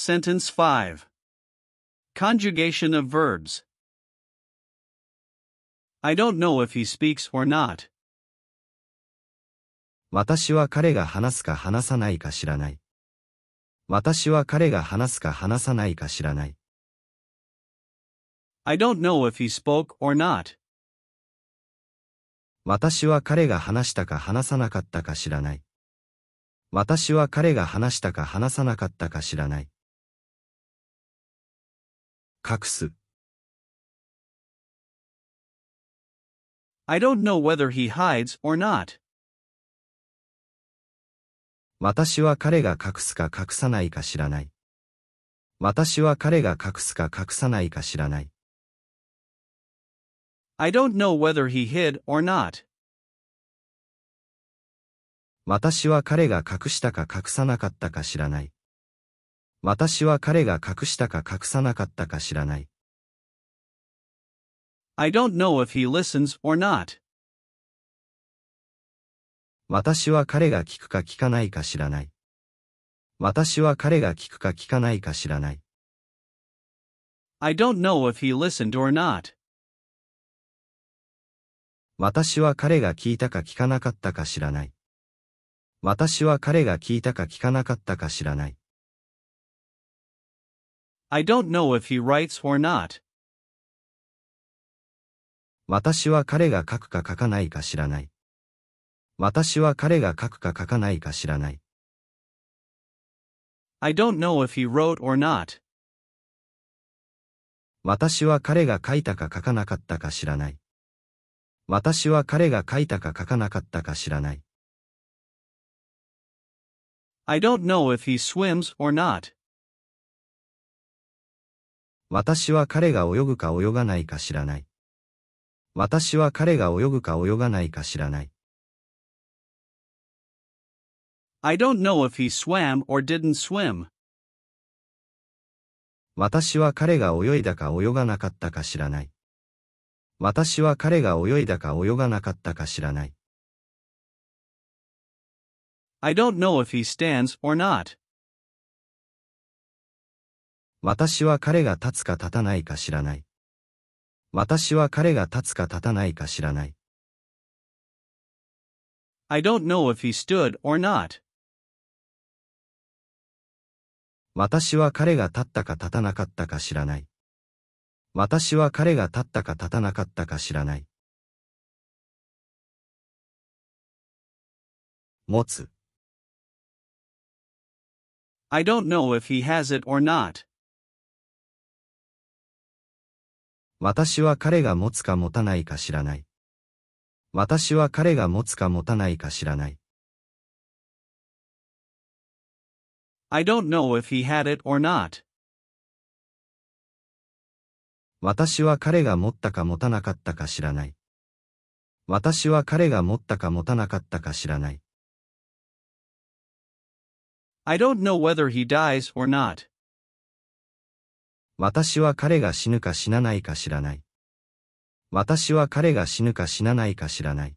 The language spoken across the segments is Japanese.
Sentence 5. Conjugation of verbs. I don't know if he speaks or not. 私は彼が話すか話さないか知らない。私は彼が話すか話さないか知らない。I don't know if he spoke or not. 私は彼が話したか話さなかったか知らない。私は彼が話したか話さなかったか知らない。隠す。I don't know whether he hides or not. 私は彼が隠すか隠さないか知らない。私は彼が隠すか隠さないか知らない。I don't know whether he hid or not. 私は彼が隠したか隠さなかったか知らない。私は彼が隠したか隠さなかったか知らない。I don't know if he listens or not. 私は彼が聞くか聞かないか知らない。私は彼が聞くか聞かないか知らない。I don't know if he listened or not. 私は彼が聞いたか聞かなかったか知らない。私は彼が聞いたか聞かなかったか知らない。I don't know if he writes or not. 私は彼が書くか書かないか知らない。私は彼が書くか書かないか知らない。I don't know if he wrote or not. 私は彼が書いたか書かなかったか知らない。私は彼が書いたか書かなかったか知らない。I don't know if he swims or not. 私は彼が泳ぐか泳がないか知らない。私は彼が泳ぐか泳がないか知らない。I don't know if he swam or didn't swim. 私は彼が泳いだか泳がなかったか知らない。私は彼が泳いだか泳がなかったか知らない。I don't know if he stands or not. 私は彼が立つか立たないか知らない。私は彼が立つか立たないか知らない。I don't know if he stood or not. 私は彼が立ったか立たなかったか知らない。私は彼が立ったか立たなかったか知らない。持つ。I don't know if he has it or not. 私は彼が持つか持たないか知らない。私は彼が持つか持たないか知らない。I don't know if he had it or not. 私は彼が持ったか持たなかったか知らない。私は彼が持ったか持たなかったか知らない。I don't know whether he dies or not. 私は彼が死ぬか死なないか知らない。私は彼が死ぬか死なないか知らない。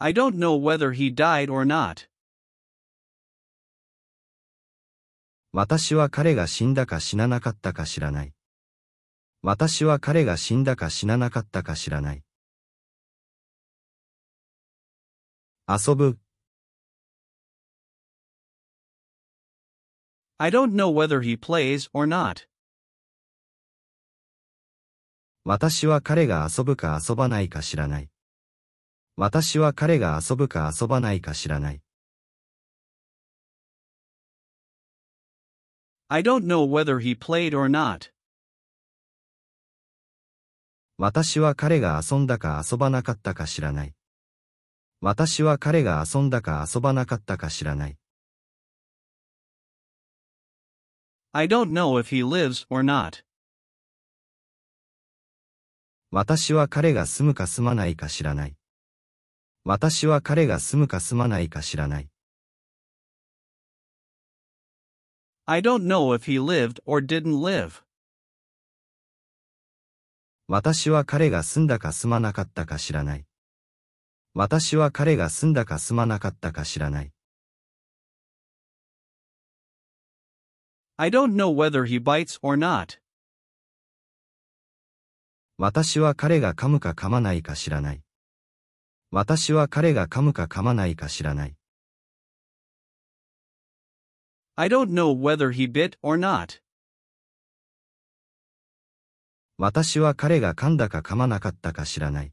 I don't know whether he died or not. 私は彼が死んだか死ななかったか知らない。私は彼が死んだか死ななかったか知らない。遊ぶ I don't know whether he plays or not. 私は彼が遊ぶか遊ばないか知らない。私は彼が遊ぶか遊ばないか知らない。I don't know whether he played or not. 私は彼が遊んだか遊ばなかったか知らない。私は彼が遊んだか遊ばなかったか知らない。I don't know if he lives or not. 私は彼が住むか住まないか知らない。私は彼が住むか住まないか知らない。I don't know if he lived or didn't live. 私は彼が住んだか住まなかったか知らない。私は彼が住んだか住まなかったか知らない。I don't know whether he bites or not. 私は彼が噛むか噛まないか知らない。私は彼が噛むか噛まないか知らない。I don't know whether he bit or not. 私は彼が噛んだか噛まなかったか知らない。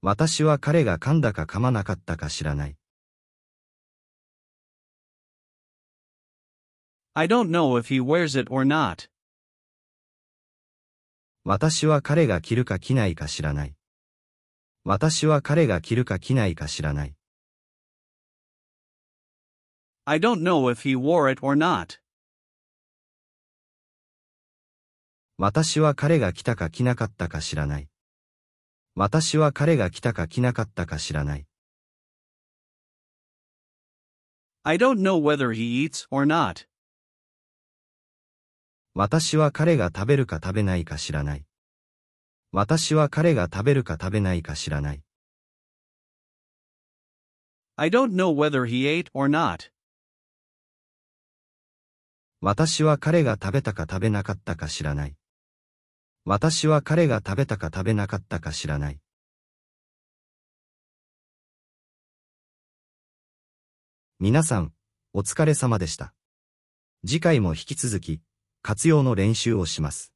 私は彼が噛んだか噛まなかったか知らない。I don't know if he wears it or not. 私は彼が着るか着ないか知らない。私は彼が着るか着ないか知らない。I don't know if he wore it or not. 私は彼が来たか来なかったか知らない。私は彼が来たか来なかったか知らない。I don't know whether he eats or not. 私は彼が食べるか食べないか知らない。私は彼が食べるか食べないか知らない。I don't know whether he ate or not. 私は彼が食べたか食べなかったか知らない。私は彼が食べたか食べなかったか知らない。皆さん、お疲れ様でした。次回も引き続き、活用の練習をします。